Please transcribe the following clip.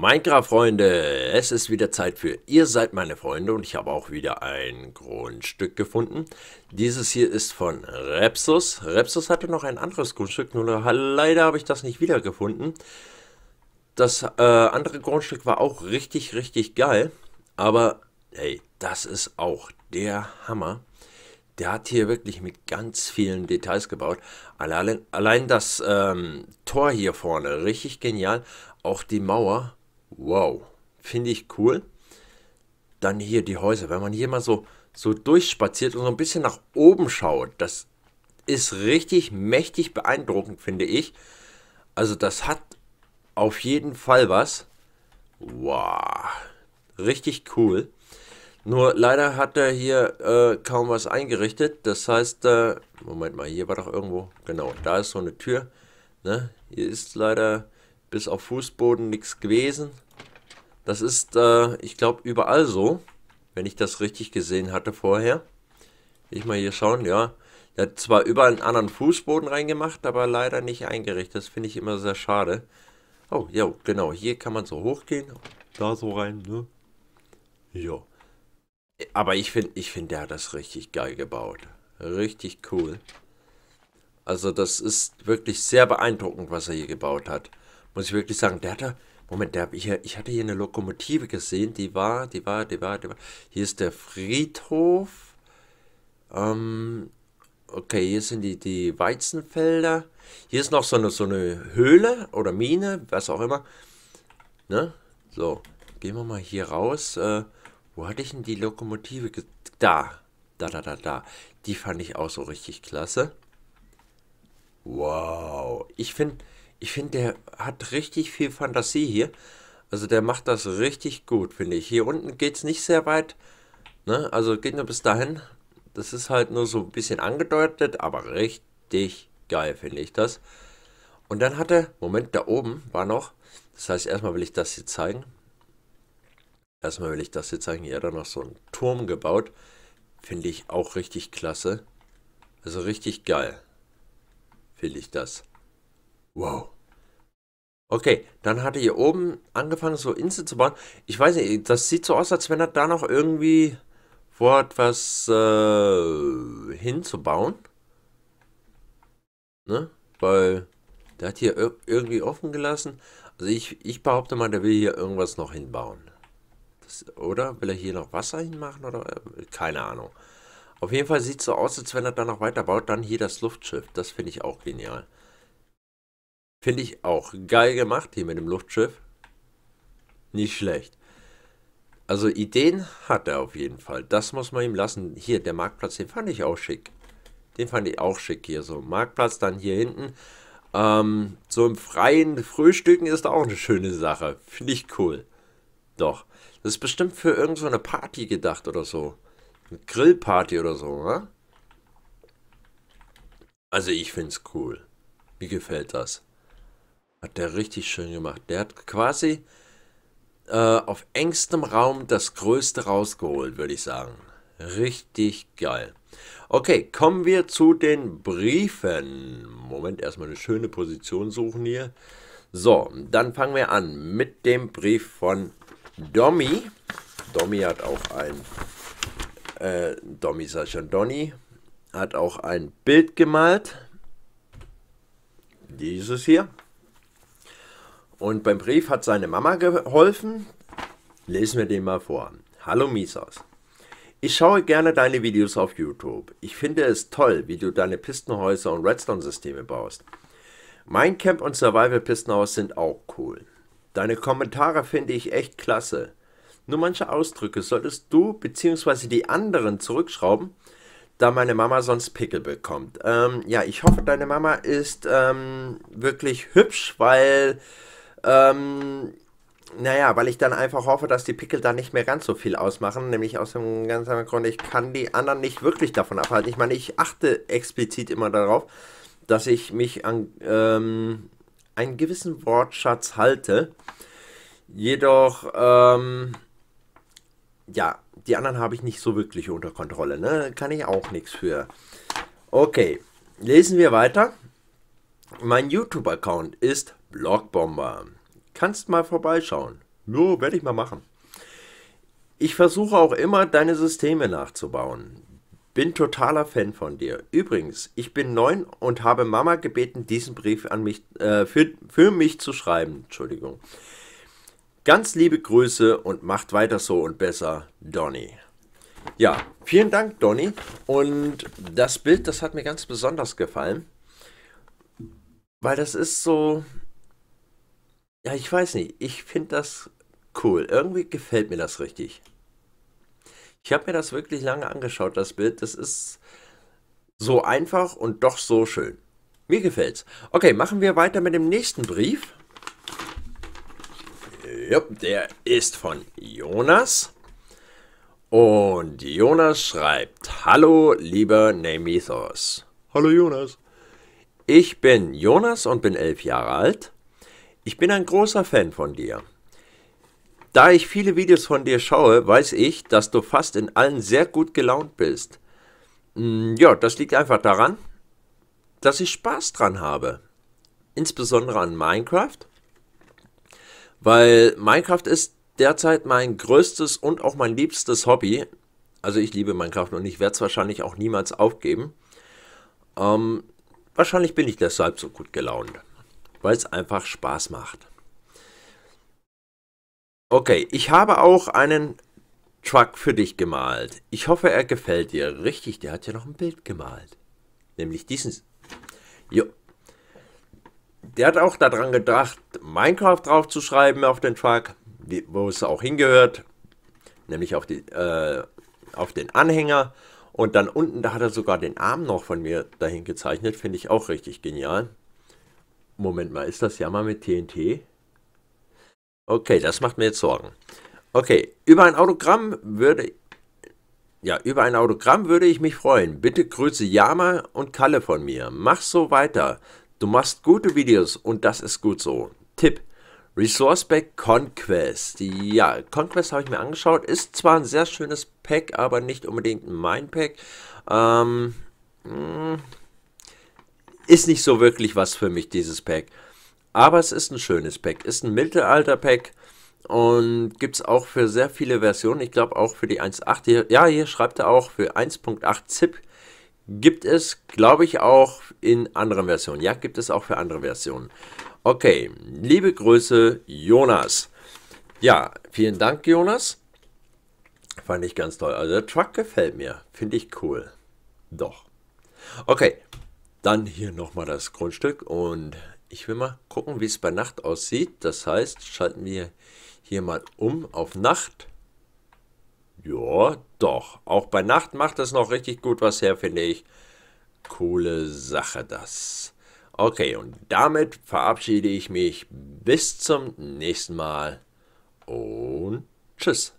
Minecraft-Freunde, es ist wieder Zeit für Ihr seid meine Freunde und ich habe auch wieder ein Grundstück gefunden. Dieses hier ist von Repsus. Repsus hatte noch ein anderes Grundstück, nur leider habe ich das nicht wiedergefunden. Das äh, andere Grundstück war auch richtig, richtig geil, aber hey, das ist auch der Hammer. Der hat hier wirklich mit ganz vielen Details gebaut. Allein, allein das ähm, Tor hier vorne, richtig genial. Auch die Mauer, Wow, finde ich cool. Dann hier die Häuser. Wenn man hier mal so, so durchspaziert und so ein bisschen nach oben schaut, das ist richtig mächtig beeindruckend, finde ich. Also das hat auf jeden Fall was. Wow, richtig cool. Nur leider hat er hier äh, kaum was eingerichtet. Das heißt, äh, Moment mal, hier war doch irgendwo, genau, da ist so eine Tür. Ne? Hier ist leider bis auf Fußboden nichts gewesen. Das ist, äh, ich glaube, überall so, wenn ich das richtig gesehen hatte vorher. Ich mal hier schauen, ja. Er hat zwar überall einen anderen Fußboden reingemacht, aber leider nicht eingerichtet. Das finde ich immer sehr schade. Oh, ja, genau. Hier kann man so hochgehen. Da so rein, ne? Ja. Aber ich finde, ich find, der hat das richtig geil gebaut. Richtig cool. Also das ist wirklich sehr beeindruckend, was er hier gebaut hat muss ich wirklich sagen, der hat da, Moment, der, ich, ich hatte hier eine Lokomotive gesehen, die war, die war, die war, die war. Hier ist der Friedhof. Ähm, okay, hier sind die, die Weizenfelder. Hier ist noch so eine, so eine Höhle oder Mine, was auch immer. Ne? So, gehen wir mal hier raus. Äh, wo hatte ich denn die Lokomotive? Da, da, da, da, da. Die fand ich auch so richtig klasse. Wow. Ich finde, ich finde, der hat richtig viel Fantasie hier. Also der macht das richtig gut, finde ich. Hier unten geht es nicht sehr weit. Ne? Also geht nur bis dahin. Das ist halt nur so ein bisschen angedeutet, aber richtig geil, finde ich das. Und dann hat er, Moment, da oben war noch. Das heißt, erstmal will ich das hier zeigen. Erstmal will ich das hier zeigen. Hier hat er noch so einen Turm gebaut. Finde ich auch richtig klasse. Also richtig geil. Finde ich das. Wow. Okay, dann hatte hier oben angefangen, so Insel zu bauen. Ich weiß nicht, das sieht so aus, als wenn er da noch irgendwie vor etwas äh, hinzubauen. Ne? Weil der hat hier irgendwie offen gelassen. Also ich, ich behaupte mal, der will hier irgendwas noch hinbauen. Das, oder? Will er hier noch Wasser hinmachen? Oder? Äh, keine Ahnung. Auf jeden Fall sieht es so aus, als wenn er da noch weiter baut. Dann hier das Luftschiff. Das finde ich auch genial. Finde ich auch geil gemacht hier mit dem Luftschiff. Nicht schlecht. Also Ideen hat er auf jeden Fall. Das muss man ihm lassen. Hier, der Marktplatz, den fand ich auch schick. Den fand ich auch schick hier. So, Marktplatz dann hier hinten. Ähm, so im freien Frühstücken ist auch eine schöne Sache. Finde ich cool. Doch. Das ist bestimmt für irgendeine so Party gedacht oder so. Eine Grillparty oder so, oder? Also ich finde es cool. Mir gefällt das. Hat der richtig schön gemacht. Der hat quasi äh, auf engstem Raum das Größte rausgeholt, würde ich sagen. Richtig geil. Okay, kommen wir zu den Briefen. Moment, erstmal eine schöne Position suchen hier. So, dann fangen wir an mit dem Brief von Domi. Domi hat auch ein, äh, Domi sag Donny, hat auch ein Bild gemalt. Dieses hier. Und beim Brief hat seine Mama geholfen. Lesen wir den mal vor. Hallo Misas. Ich schaue gerne deine Videos auf YouTube. Ich finde es toll, wie du deine Pistenhäuser und Redstone-Systeme baust. Mein Camp und Survival Pistenhaus sind auch cool. Deine Kommentare finde ich echt klasse. Nur manche Ausdrücke solltest du bzw. die anderen zurückschrauben, da meine Mama sonst Pickel bekommt. Ähm, ja, ich hoffe, deine Mama ist ähm, wirklich hübsch, weil ähm, naja, weil ich dann einfach hoffe, dass die Pickel da nicht mehr ganz so viel ausmachen. Nämlich aus dem ganz einfachen Grund, ich kann die anderen nicht wirklich davon abhalten. Ich meine, ich achte explizit immer darauf, dass ich mich an ähm, einen gewissen Wortschatz halte. Jedoch, ähm, ja, die anderen habe ich nicht so wirklich unter Kontrolle. Ne? Kann ich auch nichts für. Okay, lesen wir weiter. Mein YouTube-Account ist Blogbomber. Kannst mal vorbeischauen. Nur werde ich mal machen. Ich versuche auch immer, deine Systeme nachzubauen. Bin totaler Fan von dir. Übrigens, ich bin neun und habe Mama gebeten, diesen Brief an mich, äh, für, für mich zu schreiben. Entschuldigung. Ganz liebe Grüße und macht weiter so und besser, Donny. Ja, vielen Dank, Donny. Und das Bild, das hat mir ganz besonders gefallen. Weil das ist so. Ja, ich weiß nicht. Ich finde das cool. Irgendwie gefällt mir das richtig. Ich habe mir das wirklich lange angeschaut, das Bild. Das ist so einfach und doch so schön. Mir gefällt's. Okay, machen wir weiter mit dem nächsten Brief. Jupp, der ist von Jonas. Und Jonas schreibt: Hallo, lieber Nemethos. Hallo, Jonas. Ich bin Jonas und bin elf Jahre alt. Ich bin ein großer Fan von dir. Da ich viele Videos von dir schaue, weiß ich, dass du fast in allen sehr gut gelaunt bist. Mm, ja, das liegt einfach daran, dass ich Spaß dran habe. Insbesondere an Minecraft. Weil Minecraft ist derzeit mein größtes und auch mein liebstes Hobby. Also ich liebe Minecraft und ich werde es wahrscheinlich auch niemals aufgeben. Ähm, Wahrscheinlich bin ich deshalb so gut gelaunt, weil es einfach Spaß macht. Okay, ich habe auch einen Truck für dich gemalt. Ich hoffe, er gefällt dir. Richtig, der hat ja noch ein Bild gemalt. Nämlich diesen. Jo. Der hat auch daran gedacht, Minecraft draufzuschreiben auf den Truck, wo es auch hingehört. Nämlich auf, die, äh, auf den Anhänger. Und dann unten, da hat er sogar den Arm noch von mir dahin gezeichnet. Finde ich auch richtig genial. Moment mal, ist das Jammer mit TNT? Okay, das macht mir jetzt Sorgen. Okay, über ein Autogramm würde ja, über ein Autogramm würde ich mich freuen. Bitte grüße Yama und Kalle von mir. Mach so weiter. Du machst gute Videos und das ist gut so. Tipp: Resource-Pack Conquest. Ja, Conquest habe ich mir angeschaut. Ist zwar ein sehr schönes Pack, aber nicht unbedingt mein Pack. Ähm, mm, ist nicht so wirklich was für mich, dieses Pack. Aber es ist ein schönes Pack. Ist ein Mittelalter-Pack. Und gibt es auch für sehr viele Versionen. Ich glaube auch für die 1.8. ja, hier schreibt er auch für 1.8 ZIP. Gibt es, glaube ich, auch in anderen Versionen. Ja, gibt es auch für andere Versionen. Okay, liebe Grüße, Jonas. Ja, vielen Dank, Jonas. Fand ich ganz toll. Also der Truck gefällt mir. Finde ich cool. Doch. Okay, dann hier nochmal das Grundstück und ich will mal gucken, wie es bei Nacht aussieht. Das heißt, schalten wir hier mal um auf Nacht. Ja, doch. Auch bei Nacht macht das noch richtig gut was her, finde ich. Coole Sache das. Okay, und damit verabschiede ich mich bis zum nächsten Mal und tschüss.